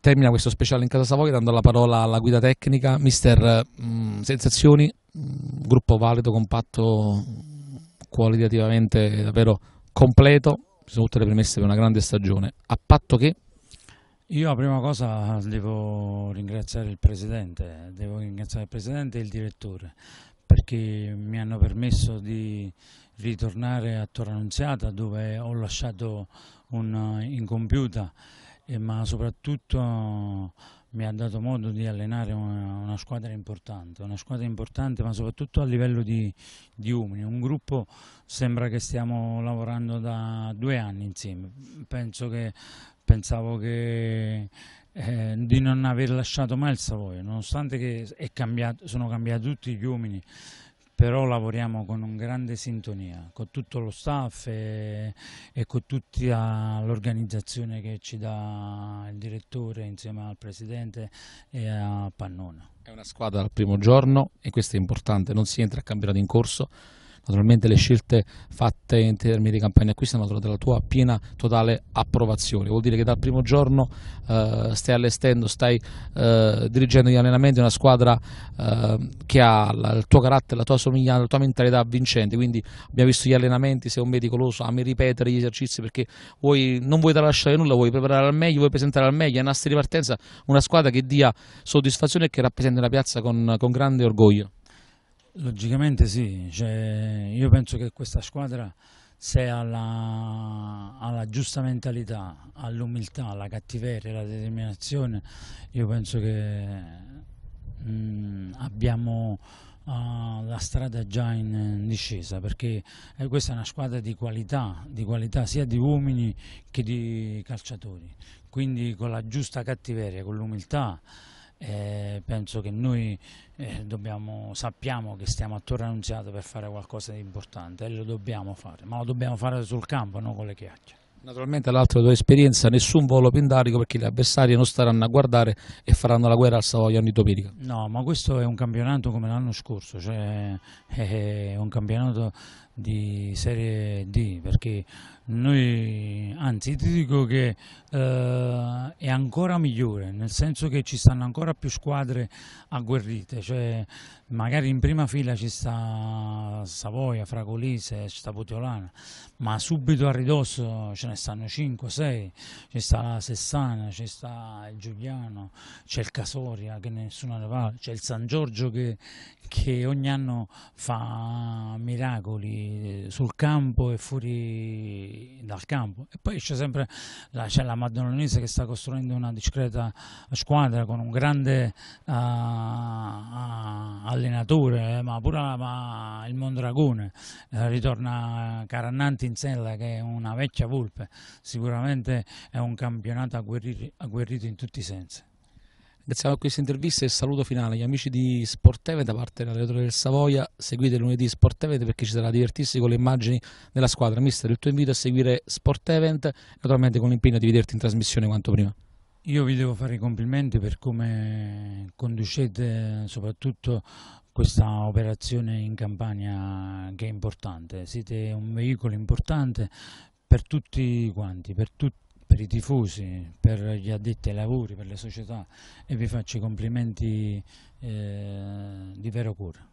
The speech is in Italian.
termina questo speciale in casa Savoia dando la parola alla guida tecnica, mister mh, mm, Sensazioni, mh, mm, gruppo valido, compatto, qualitativamente davvero completo, sono tutte le premesse per una grande stagione, a patto che... Io la prima cosa devo ringraziare il Presidente, devo ringraziare il Presidente e il Direttore perché mi hanno permesso di ritornare a Torre Annunziata dove ho lasciato un'incompiuta eh, eh, ma soprattutto mi ha dato modo di allenare una, squadra importante, una squadra importante ma soprattutto a livello di, di, umani, un gruppo sembra che stiamo lavorando da due anni insieme, Penso che, pensavo che eh, di non aver lasciato mai il Savoia, nonostante che cambiato, sono cambiati tutti gli uomini però lavoriamo con una grande sintonia, con tutto lo staff e, e con tutta l'organizzazione che ci dà il direttore insieme al presidente e a Pannona. È una squadra al primo giorno e questo è importante, non si entra a campionato in corso Naturalmente le scelte fatte in termini di campagna acquisti hanno trovato la tua piena, totale approvazione. Vuol dire che dal primo giorno eh, stai allestendo, stai eh, dirigendo gli allenamenti una squadra eh, che ha la, il tuo carattere, la tua somiglianza, la tua mentalità vincente. Quindi abbiamo visto gli allenamenti, sei un meticoloso, ami ripetere gli esercizi perché vuoi, non vuoi tralasciare nulla, vuoi preparare al meglio, vuoi presentare al meglio. È una di partenza, una squadra che dia soddisfazione e che rappresenta la piazza con, con grande orgoglio. Logicamente sì, cioè, io penso che questa squadra se ha la, giusta mentalità, all'umiltà, alla cattiveria, alla determinazione, io penso che mh, mm, abbiamo uh, la strada già in, in discesa perché eh, questa è una squadra di qualità, di qualità sia di uomini che di calciatori, quindi con la giusta cattiveria, con l'umiltà eh, penso che noi eh, dobbiamo, sappiamo che stiamo a Torre Annunziata per fare qualcosa di importante e lo dobbiamo fare, ma lo dobbiamo fare sul campo, non con le chiacchiere. Naturalmente l'altra tua esperienza, nessun volo pindarico perché gli avversari non staranno a guardare e faranno la guerra al Savoia ogni domenica. No, ma questo è un campionato come l'anno scorso, cioè è un campionato di Serie D perché noi, anzi ti dico che eh, ancora migliore, nel senso che ci stanno ancora più squadre agguerrite, cioè magari in prima fila ci sta Savoia, Fragolise, sta Potiolana, ma subito a ridosso ce ne stanno 5-6, ci sta la Sessana, ci sta il Giuliano, c'è il Casoria che nessuno ne va, c'è il San Giorgio che, che ogni anno fa miracoli eh, sul campo e fuori dal campo e poi c'è sempre la, c'è la Maddalonese che sta costruendo costruendo una discreta squadra con un grande uh, allenatore, eh, ma pure ma il Mondragone eh, ritorna Carannanti in sella che è una vecchia volpe, sicuramente è un campionato agguerrito, agguerrito in tutti i sensi. Grazie a questa intervista e saluto finale agli amici di Sporteve da parte dell'allenatore del Savoia. Seguite lunedì Sportevent perché ci sarà a divertirsi con le immagini della squadra. Mister, il tuo invito a seguire Sportevent, naturalmente con l'impegno di vederti in trasmissione quanto prima. Io vi devo fare i complimenti per come conducete soprattutto questa operazione in campagna che è importante. Siete un veicolo importante per tutti quanti, per, tut per i tifosi, per gli addetti ai lavori, per le società e vi faccio i complimenti eh, di vero cuore.